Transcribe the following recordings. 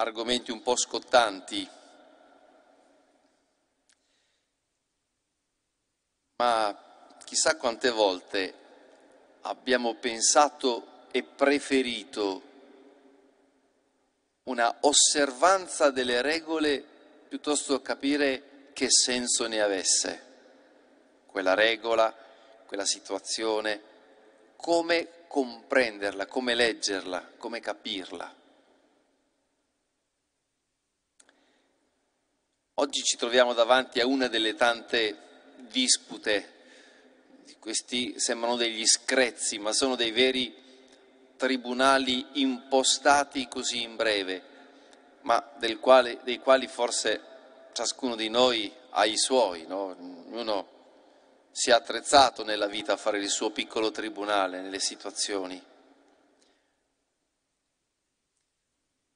argomenti un po' scottanti, ma chissà quante volte abbiamo pensato e preferito una osservanza delle regole piuttosto che capire che senso ne avesse quella regola, quella situazione, come comprenderla, come leggerla, come capirla. Oggi ci troviamo davanti a una delle tante dispute, questi sembrano degli screzzi, ma sono dei veri tribunali impostati così in breve, ma quale, dei quali forse ciascuno di noi ha i suoi, no? ognuno si è attrezzato nella vita a fare il suo piccolo tribunale nelle situazioni.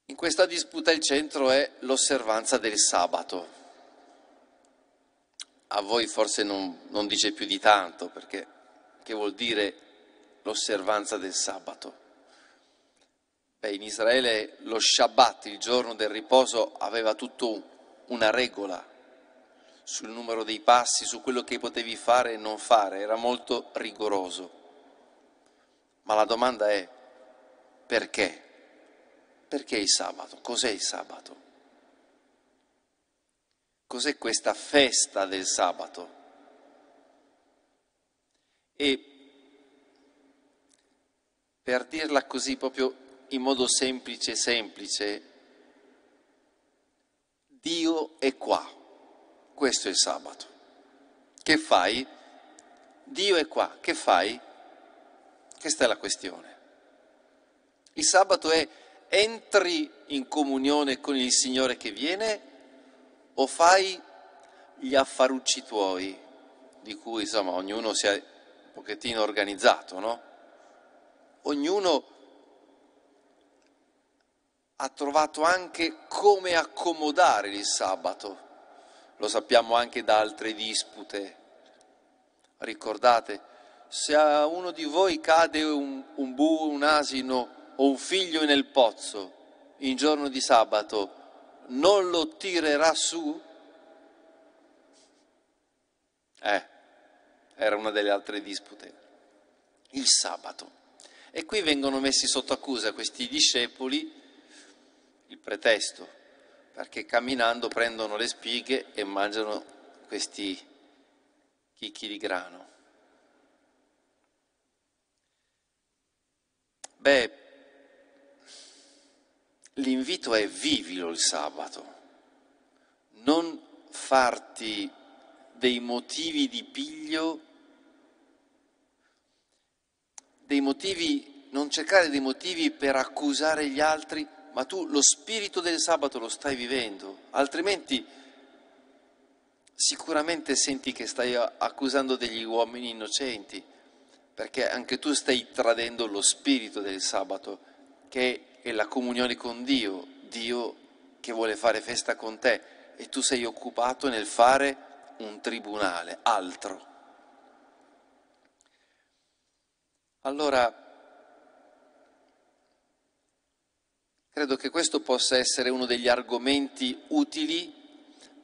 In questa disputa il centro è l'osservanza del sabato. A voi forse non, non dice più di tanto, perché che vuol dire l'osservanza del sabato? Beh, in Israele lo Shabbat, il giorno del riposo, aveva tutta una regola sul numero dei passi, su quello che potevi fare e non fare, era molto rigoroso. Ma la domanda è perché? Perché il sabato? Cos'è il sabato? Cos'è questa festa del sabato? E per dirla così proprio in modo semplice, semplice, Dio è qua, questo è il sabato. Che fai? Dio è qua, che fai? Questa è la questione. Il sabato è entri in comunione con il Signore che viene o fai gli affarucci tuoi, di cui insomma ognuno si è un pochettino organizzato, no? Ognuno ha trovato anche come accomodare il sabato, lo sappiamo anche da altre dispute. Ricordate, se a uno di voi cade un, un buo, un asino, o un figlio nel pozzo in giorno di sabato non lo tirerà su? Eh, era una delle altre dispute. Il sabato. E qui vengono messi sotto accusa questi discepoli, il pretesto, perché camminando prendono le spighe e mangiano questi chicchi di grano. Beh, L'invito è vivilo il sabato, non farti dei motivi di piglio, dei motivi, non cercare dei motivi per accusare gli altri, ma tu lo spirito del sabato lo stai vivendo, altrimenti sicuramente senti che stai accusando degli uomini innocenti, perché anche tu stai tradendo lo spirito del sabato, che è e la comunione con Dio, Dio che vuole fare festa con te e tu sei occupato nel fare un tribunale, altro. Allora, credo che questo possa essere uno degli argomenti utili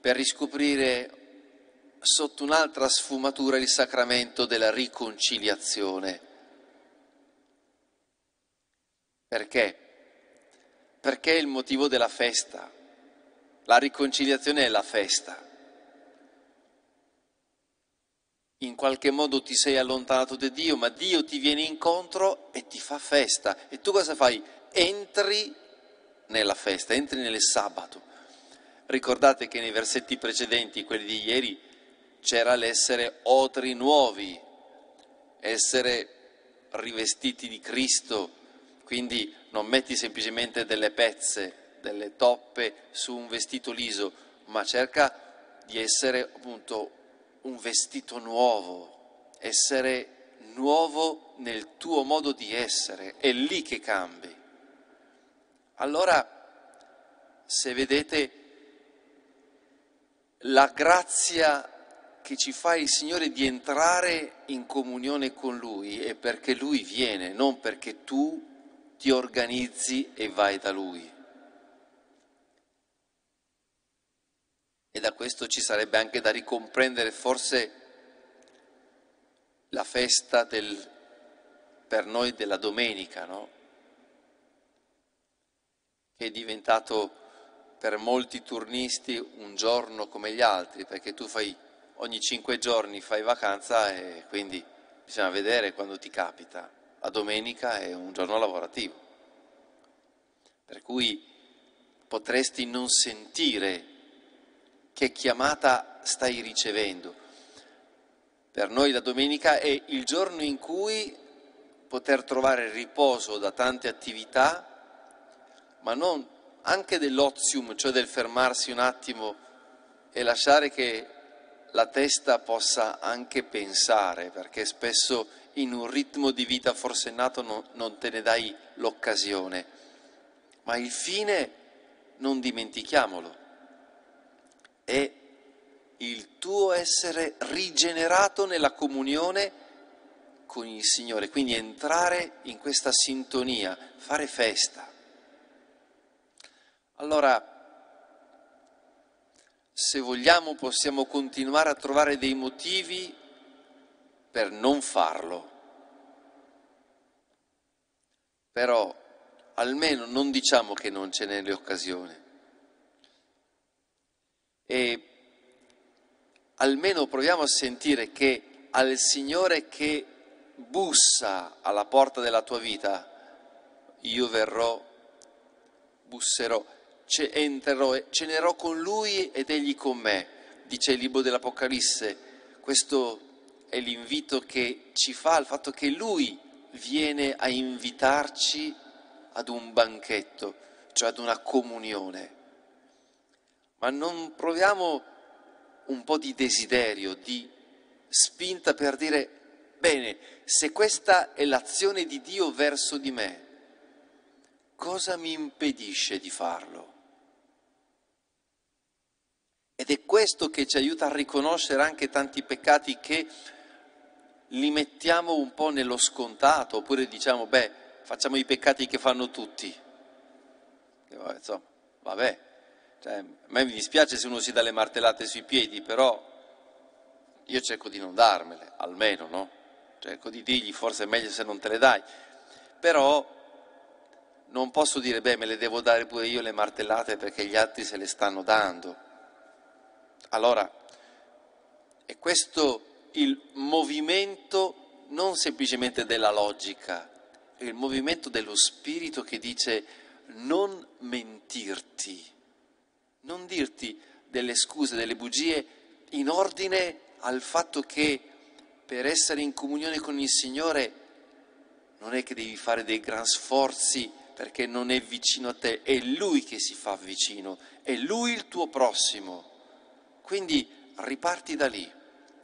per riscoprire sotto un'altra sfumatura il sacramento della riconciliazione. Perché? perché è il motivo della festa. La riconciliazione è la festa. In qualche modo ti sei allontanato da Dio, ma Dio ti viene incontro e ti fa festa. E tu cosa fai? Entri nella festa, entri nel sabato. Ricordate che nei versetti precedenti, quelli di ieri, c'era l'essere otri nuovi, essere rivestiti di Cristo, quindi non metti semplicemente delle pezze, delle toppe su un vestito liso, ma cerca di essere appunto un vestito nuovo, essere nuovo nel tuo modo di essere, è lì che cambi. Allora, se vedete la grazia che ci fa il Signore di entrare in comunione con Lui è perché Lui viene, non perché tu ti organizzi e vai da Lui. E da questo ci sarebbe anche da ricomprendere forse la festa del, per noi della domenica, no? che è diventato per molti turnisti un giorno come gli altri, perché tu fai ogni cinque giorni fai vacanza e quindi bisogna vedere quando ti capita la domenica è un giorno lavorativo, per cui potresti non sentire che chiamata stai ricevendo. Per noi la domenica è il giorno in cui poter trovare riposo da tante attività, ma non anche dell'ozium, cioè del fermarsi un attimo e lasciare che la testa possa anche pensare, perché spesso in un ritmo di vita forsennato non, non te ne dai l'occasione, ma il fine, non dimentichiamolo, è il tuo essere rigenerato nella comunione con il Signore, quindi entrare in questa sintonia, fare festa. Allora, se vogliamo, possiamo continuare a trovare dei motivi per non farlo. Però almeno non diciamo che non ce n'è l'occasione. E almeno proviamo a sentire che al Signore che bussa alla porta della tua vita, io verrò, busserò entrerò e cenerò con lui ed egli con me, dice il libro dell'Apocalisse. Questo è l'invito che ci fa, il fatto che lui viene a invitarci ad un banchetto, cioè ad una comunione. Ma non proviamo un po' di desiderio, di spinta per dire, bene, se questa è l'azione di Dio verso di me, cosa mi impedisce di farlo? Ed è questo che ci aiuta a riconoscere anche tanti peccati che li mettiamo un po' nello scontato, oppure diciamo, beh, facciamo i peccati che fanno tutti. E vabbè, insomma, vabbè. Cioè, a me mi dispiace se uno si dà le martellate sui piedi, però io cerco di non darmele, almeno, no? Cerco di dirgli, forse è meglio se non te le dai. Però non posso dire, beh, me le devo dare pure io le martellate perché gli altri se le stanno dando allora, è questo il movimento non semplicemente della logica, è il movimento dello spirito che dice non mentirti, non dirti delle scuse, delle bugie in ordine al fatto che per essere in comunione con il Signore non è che devi fare dei gran sforzi perché non è vicino a te, è Lui che si fa vicino, è Lui il tuo prossimo. Quindi riparti da lì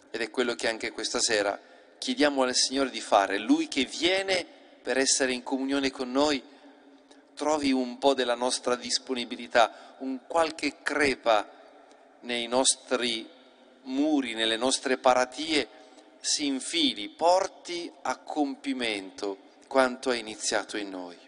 ed è quello che anche questa sera chiediamo al Signore di fare. Lui che viene per essere in comunione con noi, trovi un po' della nostra disponibilità, un qualche crepa nei nostri muri, nelle nostre paratie, si infili, porti a compimento quanto è iniziato in noi.